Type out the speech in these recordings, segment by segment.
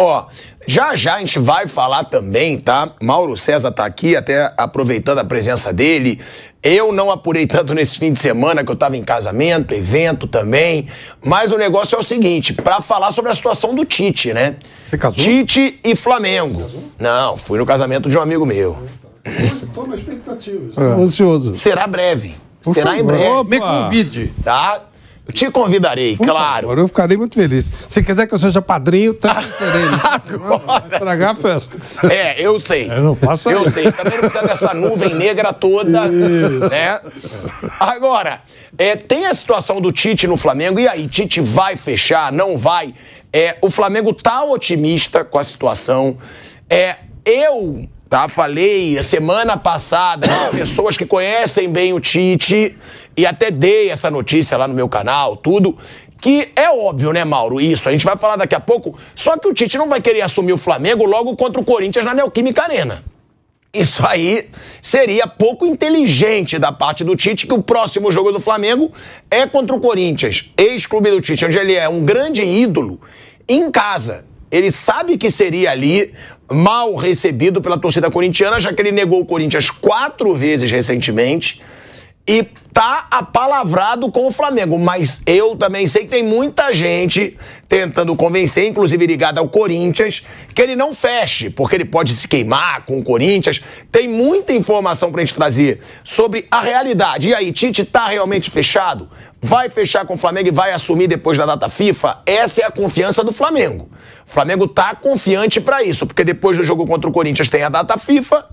Ó, já já a gente vai falar também, tá? Mauro César tá aqui, até aproveitando a presença dele. Eu não apurei tanto nesse fim de semana que eu tava em casamento, evento também. Mas o negócio é o seguinte, para falar sobre a situação do Tite, né? Você casou? Tite e Flamengo. Casou? Não, fui no casamento de um amigo meu. Estou na expectativa. Estou é. ansioso. Será breve. Por Será favor. em breve. Opa. Me convide. Tá? Te convidarei, Ufa, claro. Agora eu ficarei muito feliz. Se quiser que eu seja padrinho, também tá serei. Vai estragar a festa. É, eu sei. É, eu não faço Eu sei. Também não precisa dessa nuvem negra toda. Isso. Né? Agora, é, tem a situação do Tite no Flamengo. E aí, Tite vai fechar? Não vai? É, o Flamengo tá otimista com a situação. É, eu tá? Falei semana passada, né, pessoas que conhecem bem o Tite, e até dei essa notícia lá no meu canal, tudo. Que é óbvio, né, Mauro? Isso, a gente vai falar daqui a pouco. Só que o Tite não vai querer assumir o Flamengo logo contra o Corinthians na Neoquímica Arena. Isso aí seria pouco inteligente da parte do Tite, que o próximo jogo do Flamengo é contra o Corinthians, ex-clube do Tite, onde ele é um grande ídolo, em casa. Ele sabe que seria ali mal recebido pela torcida corintiana, já que ele negou o Corinthians quatro vezes recentemente e tá apalavrado com o Flamengo. Mas eu também sei que tem muita gente tentando convencer, inclusive ligada ao Corinthians, que ele não feche, porque ele pode se queimar com o Corinthians. Tem muita informação pra gente trazer sobre a realidade. E aí, Tite tá realmente fechado? Vai fechar com o Flamengo e vai assumir depois da data FIFA? Essa é a confiança do Flamengo. O Flamengo tá confiante para isso, porque depois do jogo contra o Corinthians tem a data FIFA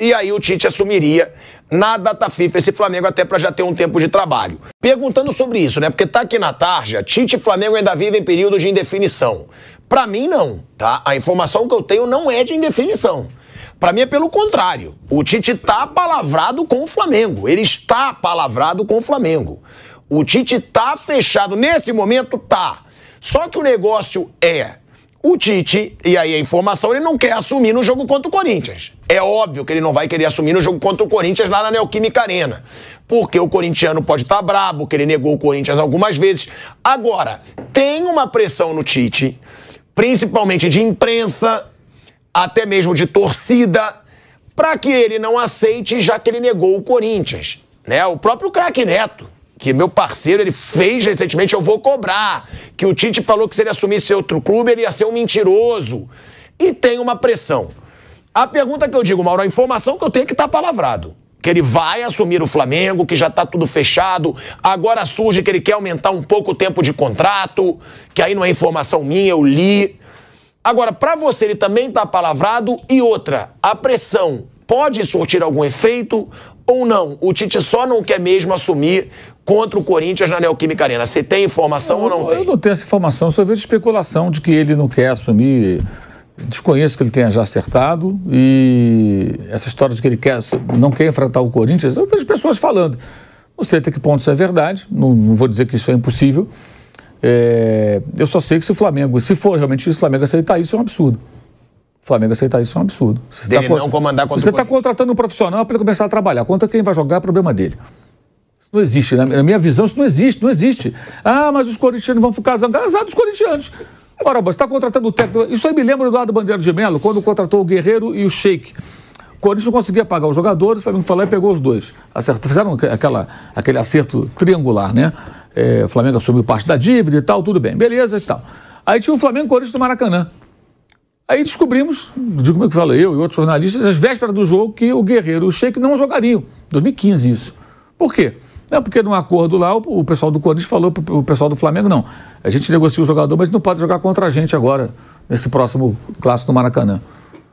e aí o Tite assumiria na data tá FIFA esse Flamengo até para já ter um tempo de trabalho. Perguntando sobre isso, né? Porque tá aqui na tarja, Tite e Flamengo ainda vivem período de indefinição. Para mim não, tá? A informação que eu tenho não é de indefinição. Para mim é pelo contrário. O Tite tá palavrado com o Flamengo. Ele está palavrado com o Flamengo. O Tite tá fechado nesse momento tá. Só que o negócio é o Tite, e aí a informação, ele não quer assumir no jogo contra o Corinthians. É óbvio que ele não vai querer assumir no jogo contra o Corinthians lá na Neoquímica Arena. Porque o corintiano pode estar tá brabo, que ele negou o Corinthians algumas vezes. Agora, tem uma pressão no Tite, principalmente de imprensa, até mesmo de torcida, para que ele não aceite, já que ele negou o Corinthians. Né? O próprio craque Neto que meu parceiro ele fez recentemente, eu vou cobrar. Que o Tite falou que se ele assumisse outro clube, ele ia ser um mentiroso. E tem uma pressão. A pergunta que eu digo, Mauro, a informação que eu tenho é que estar tá palavrado. Que ele vai assumir o Flamengo, que já está tudo fechado. Agora surge que ele quer aumentar um pouco o tempo de contrato, que aí não é informação minha, eu li. Agora, para você, ele também está palavrado. E outra, a pressão pode surtir algum efeito ou não? O Tite só não quer mesmo assumir contra o Corinthians na Neoquímica Arena. Você tem informação eu, ou não eu tem? Eu não tenho essa informação, só vejo especulação de que ele não quer assumir. Desconheço que ele tenha já acertado e essa história de que ele quer, não quer enfrentar o Corinthians, eu vejo pessoas falando. Não sei até que ponto isso é verdade, não, não vou dizer que isso é impossível. É, eu só sei que se o Flamengo, se for realmente isso, o Flamengo aceitar isso é um absurdo. O Flamengo aceitar isso é um absurdo. Você tá não comandar Você está contratando um profissional para ele começar a trabalhar. Conta quem vai jogar, é problema dele não existe. Na minha visão, isso não existe, não existe. Ah, mas os corintianos vão ficar zangados. dos corintianos. Ora, você está contratando o técnico. Isso aí me lembra do Eduardo Bandeira de Melo, quando contratou o Guerreiro e o Sheik. O Corinthians não conseguia pagar os jogadores, o Flamengo foi lá e pegou os dois. acertaram fizeram aquela, aquele acerto triangular, né? É, o Flamengo assumiu parte da dívida e tal, tudo bem, beleza e tal. Aí tinha o Flamengo e o Corinthians no Maracanã. Aí descobrimos, digo como é que fala eu e outros jornalistas, as vésperas do jogo, que o Guerreiro e o Sheik não jogariam. 2015 isso. Por quê? Não, porque num acordo lá, o, o pessoal do Corinthians falou para o pessoal do Flamengo, não. A gente negocia o jogador, mas não pode jogar contra a gente agora, nesse próximo clássico do Maracanã.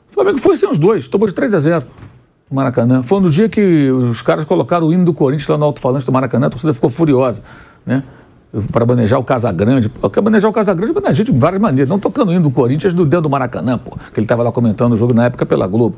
O Flamengo foi sem os dois, tomou de 3 a 0 no Maracanã. Foi no dia que os caras colocaram o hino do Corinthians lá no alto-falante do Maracanã, a torcida ficou furiosa, né? Para manejar o Casa Grande. Para manejar o Casa Grande, manejar de várias maneiras. Não tocando o hino do Corinthians do dentro do Maracanã, pô. Que ele estava lá comentando o jogo na época pela Globo.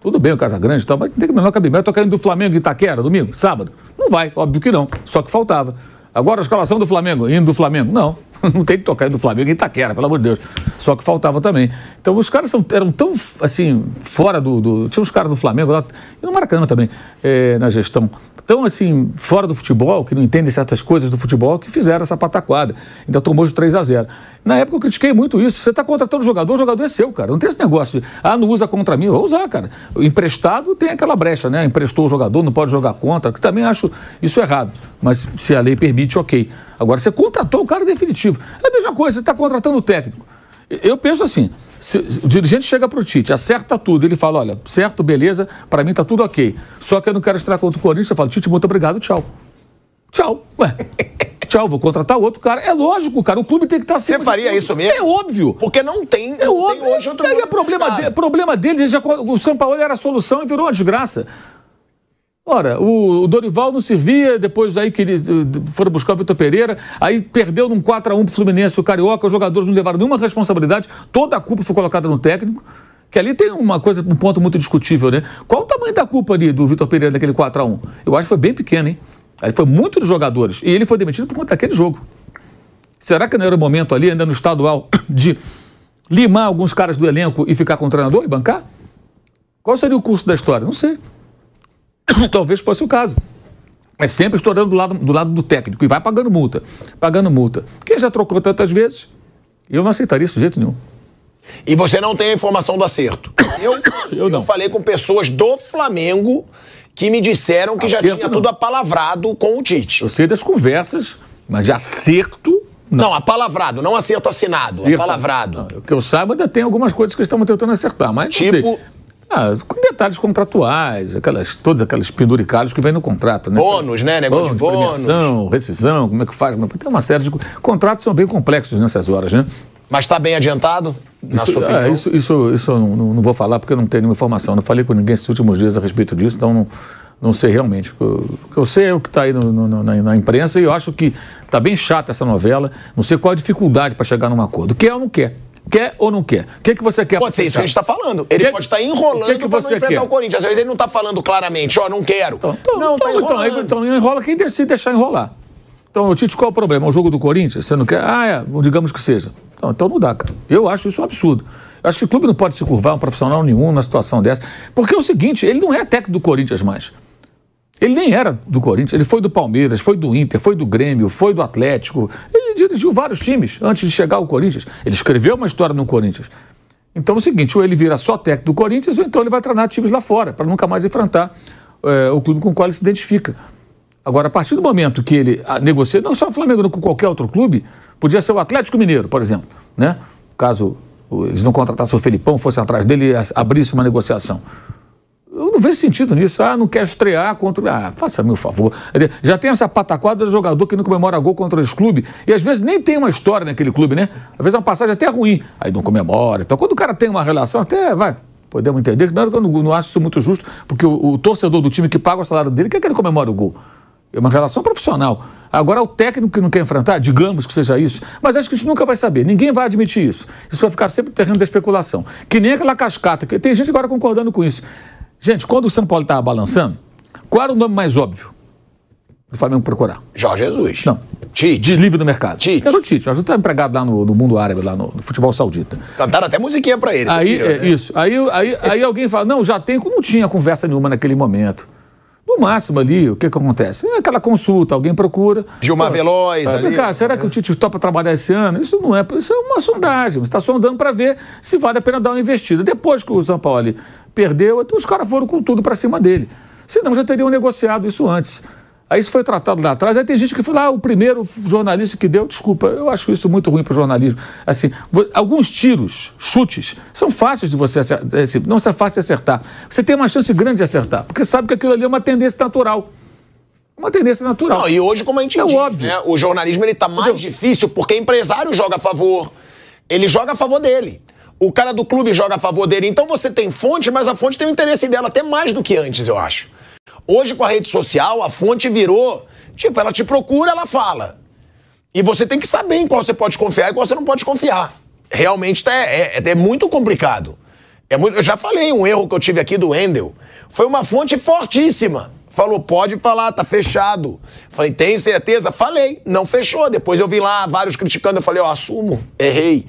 Tudo bem o Casa Grande e tal, mas tem que menor cabimento. Tocar hino do Flamengo e Itaquera, domingo, sábado. Não vai, óbvio que não. Só que faltava. Agora a escalação do Flamengo, indo do Flamengo? Não. não tem que tocar do Flamengo em Itaquera, pelo amor de Deus. Só que faltava também. Então os caras são, eram tão, assim, fora do, do... Tinha uns caras do Flamengo lá, e no Maracanã também, é, na gestão. Tão, assim, fora do futebol, que não entendem certas coisas do futebol, que fizeram essa pataquada. Ainda então, tomou de 3 a 0 Na época eu critiquei muito isso. Você está contratando jogador, o jogador é seu, cara. Não tem esse negócio de, ah, não usa contra mim. Eu vou usar, cara. O emprestado tem aquela brecha, né? Emprestou o jogador, não pode jogar contra, que também acho isso errado. Mas se a lei permite, ok. Agora, você contratou o cara definitivo. É a mesma coisa, você está contratando o técnico. Eu penso assim, se, o dirigente chega para o Tite, acerta tudo, ele fala, olha, certo, beleza, para mim está tudo ok. Só que eu não quero estar contra o Corinthians, eu falo, Tite, muito obrigado, tchau. Tchau. Ué. Tchau, vou contratar outro cara. É lógico, cara. O clube tem que estar tá sempre. Você faria isso mesmo? É óbvio. Porque não tem. É não é óbvio. Tem hoje outro e aí é problema, de, é problema deles. Já, o São Paulo era a solução e virou uma desgraça. Ora, o Dorival não servia, depois aí que eh, foram buscar o Vitor Pereira, aí perdeu num 4 a 1 pro Fluminense o Carioca, os jogadores não levaram nenhuma responsabilidade, toda a culpa foi colocada no técnico. Que ali tem uma coisa, um ponto muito discutível, né? Qual o tamanho da culpa ali do Vitor Pereira daquele 4 a 1 Eu acho que foi bem pequeno, hein? Aí foi muito dos jogadores. E ele foi demitido por conta daquele jogo. Será que não era o momento ali, ainda no estadual, de limar alguns caras do elenco e ficar com o treinador e bancar? Qual seria o curso da história? Não sei. talvez fosse o caso. Mas sempre estourando do lado, do lado do técnico e vai pagando multa, pagando multa. Quem já trocou tantas vezes, eu não aceitaria isso de jeito nenhum. E você não tem a informação do acerto. Eu, eu não. Eu falei com pessoas do Flamengo que me disseram que acerto, já tinha não. tudo apalavrado com o Tite. Eu sei das conversas, mas de acerto. Não, não apalavrado, não acerto assinado. Acerto, apalavrado. Não. O que eu saiba, ainda tem algumas coisas que estamos tentando acertar, mas. Tipo. Ah, com detalhes contratuais, aquelas, todas aquelas penduricalhos que vem no contrato, né? Bônus, né? Negócio bônus, de bônus. rescisão, como é que faz? Tem uma série de. Contratos são bem complexos nessas horas, né? Mas está bem adiantado, na isso, sua ah, opinião? Ah, isso isso, isso eu não, não, vou falar porque eu não tenho nenhuma informação. Não falei com ninguém esses últimos dias a respeito disso, então não, não sei realmente. O que eu sei é o que está aí no, no, na, na, imprensa e eu acho que está bem chata essa novela. Não sei qual a dificuldade para chegar num acordo. Quer ou não quer? Quer ou não quer? O que, é que você quer? Pode ser isso que a gente está falando. Ele que... É pode tá estar enrolando que é que você enfrentar quer? o Corinthians. Às vezes ele não está falando claramente, ó, oh, não quero. Então, então, não, então, tá então, então, então enrola quem decide deixar enrolar. Então, Tite, qual é o problema? O jogo do Corinthians? Você não quer? Ah, é, digamos que seja. Então, então não dá, cara. Eu acho isso um absurdo. Eu acho que o clube não pode se curvar um profissional nenhum numa situação dessa. Porque é o seguinte, ele não é técnico do Corinthians mais. Ele nem era do Corinthians, ele foi do Palmeiras, foi do Inter, foi do Grêmio, foi do Atlético. Ele dirigiu vários times antes de chegar ao Corinthians. Ele escreveu uma história no Corinthians. Então é o seguinte, ou ele vira só técnico do Corinthians, ou então ele vai treinar times lá fora, para nunca mais enfrentar é, o clube com o qual ele se identifica. Agora, a partir do momento que ele ah, negocia, não só o Flamengo, com qualquer outro clube, podia ser o Atlético Mineiro, por exemplo, né? Caso eles não contratassem o Felipão, fossem atrás dele e abrisse uma negociação. Eu não vejo sentido nisso. Ah, não quer estrear contra. Ah, faça-me o favor. Já tem essa pataquada do jogador que não comemora gol contra esse clube E às vezes nem tem uma história naquele clube, né? Às vezes é uma passagem até ruim. Aí não comemora. Então, quando o cara tem uma relação, até vai. Podemos entender. mas é eu não, não acho isso muito justo, porque o, o, torcedor do time que paga o salário dele quer que ele comemore o gol. É uma relação profissional. Agora, o técnico que não quer enfrentar, digamos que seja isso, mas acho que a gente nunca vai saber, ninguém vai admitir isso. Isso vai ficar sempre no terreno da especulação. Que nem aquela cascata, que tem gente agora concordando com isso. Gente, quando o São Paulo estava balançando, qual era o nome mais óbvio do Flamengo procurar? Jorge Jesus. Não. Tite. De livre do mercado. Tite. Era o Tite. Jorge está empregado lá no, no, mundo árabe, lá no, no, futebol saudita. Cantaram até musiquinha para ele. Aí, é, né? isso. Aí, aí, aí alguém fala, não, já tem. Não tinha conversa nenhuma naquele momento. No máximo ali, o que, que acontece? É aquela consulta, alguém procura. Gilmar Veloz. ali. Cara, será que o Tite topa trabalhar esse ano? Isso não é. Isso é uma sondagem. Você está sondando para ver se vale a pena dar uma investida. Depois que o São Paulo perdeu. Então os caras foram com tudo para cima dele. Senão já teriam negociado isso antes. Aí isso foi tratado lá atrás. Aí tem gente que falou, ah, o primeiro jornalista que deu, desculpa, eu acho isso muito ruim para o jornalismo. Assim, alguns tiros, chutes, são fáceis de você acertar, assim, não é fácil de acertar. Você tem uma chance grande de acertar, porque sabe que aquilo ali é uma tendência natural. Uma tendência natural. Não, e hoje, como a gente é diz, óbvio. Né? o jornalismo está mais difícil porque empresário joga a favor. Ele joga a favor dele. O cara do clube joga a favor dele. Então você tem fonte, mas a fonte tem o interesse dela até mais do que antes, eu acho. Hoje, com a rede social, a fonte virou. Tipo, ela te procura, ela fala. E você tem que saber em qual você pode confiar e qual você não pode confiar. Realmente tá, é, é, é muito complicado. É muito, eu já falei um erro que eu tive aqui do Endel. Foi uma fonte fortíssima. Falou, pode falar, tá fechado. Falei, tem certeza? Falei, não fechou. Depois eu vi lá vários criticando, eu falei, ó, assumo, errei.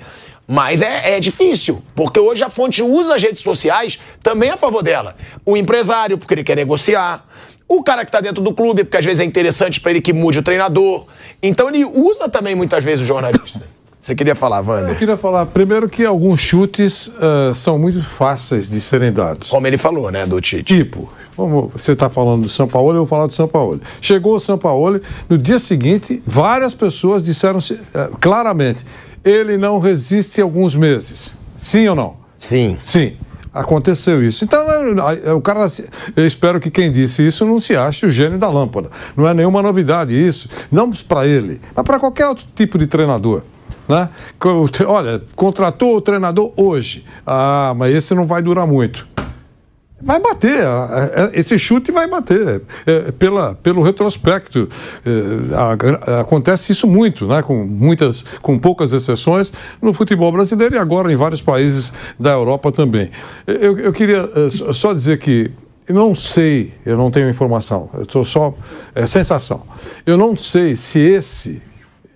Mas é, é, difícil, porque hoje a fonte usa as redes sociais também a favor dela. O empresário, porque ele quer negociar. O cara que está dentro do clube, porque às vezes é interessante para ele que mude o treinador. Então ele usa também muitas vezes o jornalista. Você queria falar, Wander? Eu queria falar, primeiro, que alguns chutes uh, são muito fáceis de serem dados. Como ele falou, né, do Tite? Tipo, como você está falando do São Paulo, eu vou falar do São Paulo. Chegou o São Paulo, no dia seguinte, várias pessoas disseram uh, ah, claramente: ele não resiste alguns meses. Sim ou não? Sim. Sim. Aconteceu isso. Então, é, é, o cara. Eu espero que quem disse isso não se ache o gênio da lâmpada. Não é nenhuma novidade isso. Não para ele, mas para qualquer outro tipo de treinador. Né? Olha, contratou o treinador hoje. Ah, mas esse não vai durar muito vai bater. Esse chute vai bater. É, é pela, pelo retrospecto. É, a, acontece isso muito, né? com, muitas, com poucas exceções, no futebol brasileiro e agora em vários países da Europa também. Eu, eu queria é, só dizer que. Eu não sei, eu não tenho informação, eu estou só. É sensação. Eu não sei se esse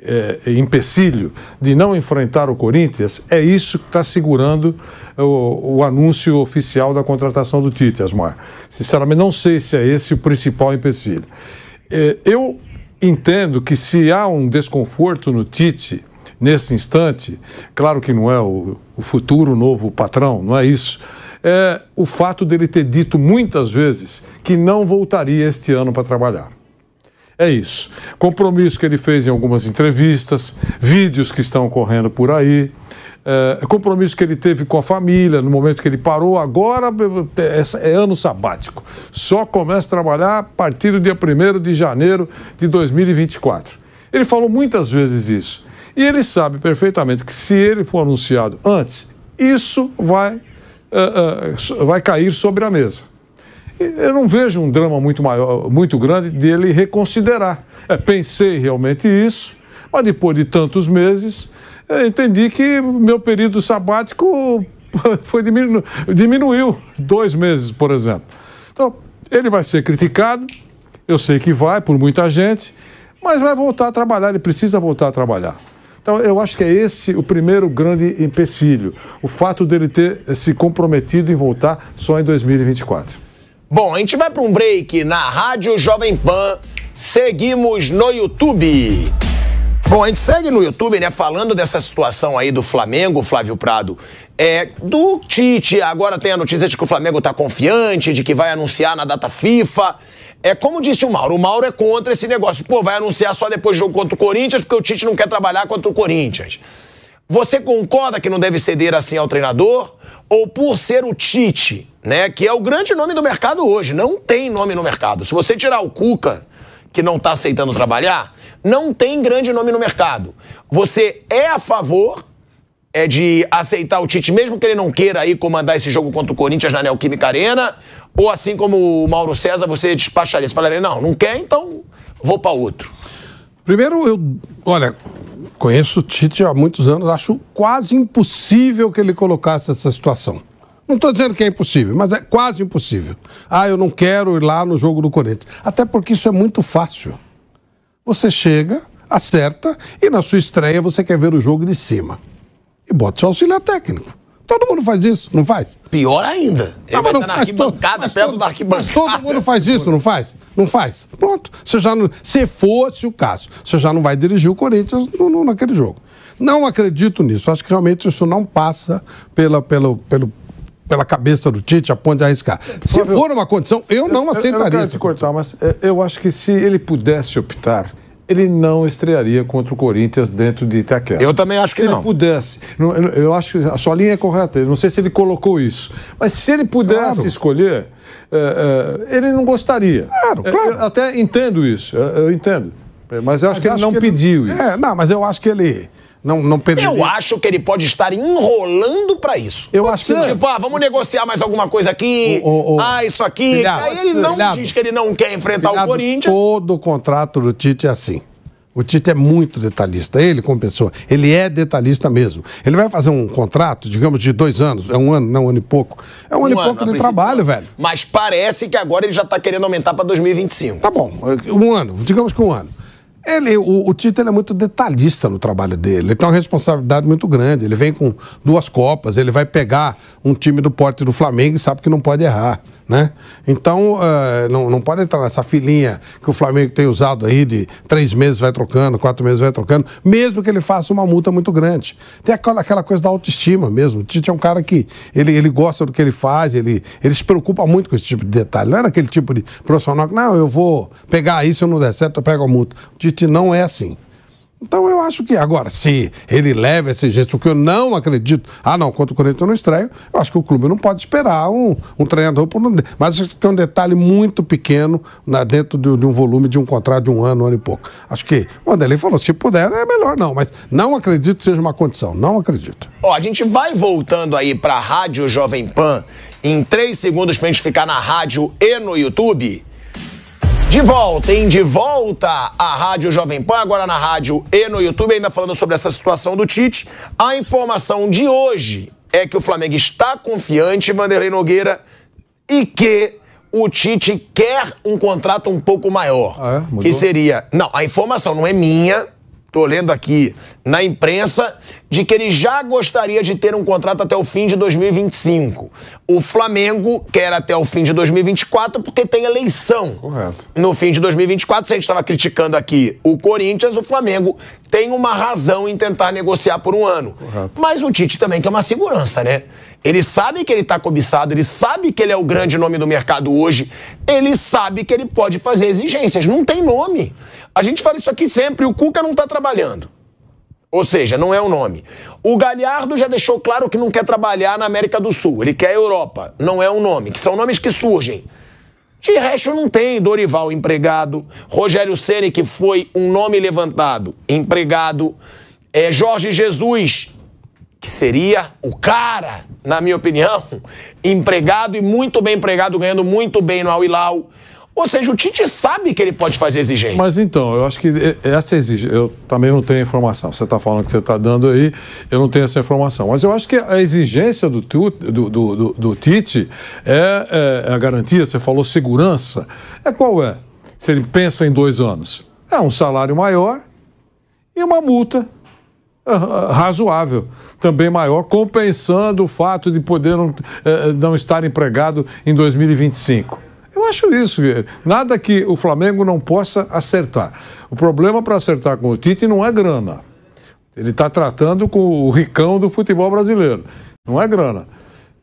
é, é, empecilho de não enfrentar o Corinthians, é isso que está segurando o, o, anúncio oficial da contratação do Tite, Asmar. Sinceramente, não sei se é esse o principal empecilho. É, eu entendo que se há um desconforto no Tite nesse instante, claro que não é o, o futuro novo patrão, não é isso é o fato dele ter dito muitas vezes que não voltaria este ano para trabalhar. É isso. Compromisso que ele fez em algumas entrevistas, vídeos que estão correndo por aí. É, compromisso que ele teve com a família no momento que ele parou, agora é, é, é, é ano sabático. Só começa a trabalhar a partir do dia 1 de janeiro de 2024. Ele falou muitas vezes isso. E ele sabe perfeitamente que se ele for anunciado antes, isso vai, uh, uh, vai cair sobre a mesa eu não vejo um drama muito maior, muito grande dele reconsiderar. É, pensei realmente isso, mas depois de tantos meses, entendi que meu período sabático foi diminu, diminuiu dois meses, por exemplo. Então, ele vai ser criticado, eu sei que vai por muita gente, mas vai voltar a trabalhar, ele precisa voltar a trabalhar. Então, eu acho que é esse o primeiro grande empecilho, o fato dele ter se comprometido em voltar só em 2024. Bom, a gente vai para um break na Rádio Jovem Pan. Seguimos no YouTube. Bom, a gente segue no YouTube, né, falando dessa situação aí do Flamengo, Flávio Prado, é, do Tite. Agora tem a notícia de que o Flamengo está confiante, de que vai anunciar na data FIFA. É como disse o Mauro, o Mauro é contra esse negócio. Pô, vai anunciar só depois do jogo contra o Corinthians, porque o Tite não quer trabalhar contra o Corinthians. Você concorda que não deve ceder assim ao treinador? Ou por ser o Tite, né? Que é o grande nome do mercado hoje. Não tem nome no mercado. Se você tirar o Cuca, que não está aceitando trabalhar, não tem grande nome no mercado. Você é a favor é de aceitar o Tite, mesmo que ele não queira aí comandar esse jogo contra o Corinthians na Neoquímica Arena? Ou assim como o Mauro César, você despacharia? Você falaria, não, não quer, então vou para outro. Primeiro, eu, olha, conheço o Tite há muitos anos, acho quase impossível que ele colocasse essa situação. Não estou dizendo que é impossível, mas é quase impossível. Ah, eu não quero ir lá no jogo do Corinthians. Até porque isso é muito fácil. Você chega, acerta e na sua estreia você quer ver o jogo de cima. E bota seu auxiliar técnico. Todo mundo faz isso, não faz? Pior ainda. Ah, Ele não, mas não faz arquibancada, todo, perto todo, da arquibancada. Mas todo mundo faz isso, não faz? Não faz. Pronto. Você já não, se fosse o caso, você já não vai dirigir o Corinthians no, no, naquele jogo. Não acredito nisso. Acho que realmente isso não passa pela, pelo, pelo pela cabeça do Tite a ponto de arriscar. Se Flávio, for uma condição, eu não aceitaria. Eu, não quero te cortar, mas é, eu acho que se ele pudesse optar, ele não estrearia contra o Corinthians dentro de Itaquera. Eu também acho que se não. Se ele pudesse. Eu acho que a sua linha é correta. Eu não sei se ele colocou isso. Mas se ele pudesse claro. escolher, é, é, ele não gostaria. Claro, claro. Eu até entendo isso. Eu entendo. Mas eu acho mas que ele não que ele... pediu isso. É, não, mas eu acho que ele não, não perderia. Eu acho que ele pode estar enrolando para isso. Eu pode acho que não. Tipo, ah, vamos negociar mais alguma coisa aqui. O, o, ah, isso aqui. Aí ele não diz que ele não quer enfrentar o Corinthians. Todo o contrato do Tite é assim. O Tite é muito detalhista, ele como pessoa, ele é detalhista mesmo. Ele vai fazer um contrato, digamos, de dois anos, é um ano, não, um ano e pouco. É um, um ano e pouco de trabalho, velho. Mas parece que agora ele já está querendo aumentar para 2025. Tá bom, um ano, digamos que um ano. Ele, o, o é muito detalhista no trabalho dele. Ele tem uma responsabilidade muito grande. Ele vem com duas Copas, ele vai pegar um time do porte do Flamengo e sabe que não pode errar. Né? Então, uh, não, não pode entrar nessa filinha que o Flamengo tem usado aí de três meses vai trocando, quatro meses vai trocando, mesmo que ele faça uma multa muito grande. Tem aquela, aquela coisa da autoestima mesmo. O Tite é um cara que ele, ele gosta do que ele faz, ele, ele se preocupa muito com esse tipo de detalhe. Não é daquele tipo de profissional que, não, eu vou pegar isso, se eu não der certo, eu pego a multa. O Tite não é assim. Então eu acho que agora, se ele leva esse gesto, o que eu não acredito, ah não, contra o Corinthians eu não estreio, eu acho que o clube não pode esperar um, um treinador por um, Mas acho que é um detalhe muito pequeno na, né, dentro de, de, um volume de um contrato de um ano, um ano e pouco. Acho que o Vanderlei falou, se puder, é melhor não, mas não acredito que seja uma condição, não acredito. Ó, a gente vai voltando aí para a Rádio Jovem Pan em três segundos para gente ficar na rádio e no YouTube. De volta, hein? De volta à Rádio Jovem Pan, agora na rádio e no YouTube, ainda falando sobre essa situação do Tite. A informação de hoje é que o Flamengo está confiante, Vanderlei Nogueira, e que o Tite quer um contrato um pouco maior. Ah, é? Que seria. Não, a informação não é minha, estou lendo aqui na imprensa, de que ele já gostaria de ter um contrato até o fim de 2025. O Flamengo quer até o fim de 2024 porque tem eleição. Correto. No fim de 2024, se a gente estava criticando aqui o Corinthians, o Flamengo tem uma razão em tentar negociar por um ano. Correto. Mas o Tite também quer uma segurança, né? Ele sabe que ele está cobiçado, ele sabe que ele é o grande nome do mercado hoje, ele sabe que ele pode fazer exigências, não tem nome. A gente fala isso aqui sempre, o Cuca não está trabalhando. Ou seja, não é o um nome. O Galhardo já deixou claro que não quer trabalhar na América do Sul, ele quer a Europa. Não é um nome, que são nomes que surgem. De resto, não tem. Dorival, empregado. Rogério Ceni que foi um nome levantado, empregado. É Jorge Jesus, que seria o cara, na minha opinião, empregado e muito bem empregado, ganhando muito bem no Al Hilal. Ou seja, o Tite sabe que ele pode fazer exigência. Mas então, eu acho que é, é essa exigência. Eu também não tenho informação. Você está falando que você está dando aí, eu não tenho essa informação. Mas eu acho que a exigência do, do, do, do, do Tite é, é, é a garantia. Você falou segurança. É qual é? Se ele pensa em dois anos, é um salário maior e uma multa ah, ah, razoável, também maior, compensando o fato de poder não, eh, eh, não estar empregado em 2025. Eu acho isso. Nada que o Flamengo não possa acertar. O problema para acertar com o Tite não é grana. Ele está tratando com o ricão do futebol brasileiro. Não é grana.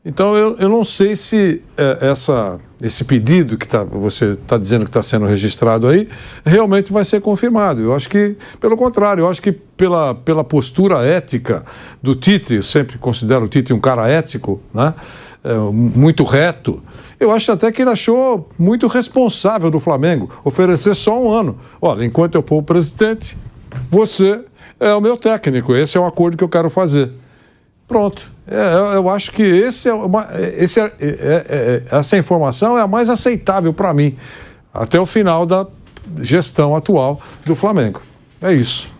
Então eu, eu não sei se é, essa esse pedido que tá, você está dizendo que está sendo registrado aí, realmente vai ser confirmado. Eu acho que, pelo contrário, eu acho que pela, pela postura ética do Tite, eu sempre considero o Tite um cara ético, né? É, muito reto. Eu acho até que ele achou muito responsável do Flamengo oferecer só um ano. Olha, enquanto eu for o presidente, você é o meu técnico. Esse é o acordo que eu quero fazer. Pronto. É, eu acho que esse é uma, é, esse é é, é, é, essa informação é a mais aceitável para mim até o final da gestão atual do Flamengo. É isso.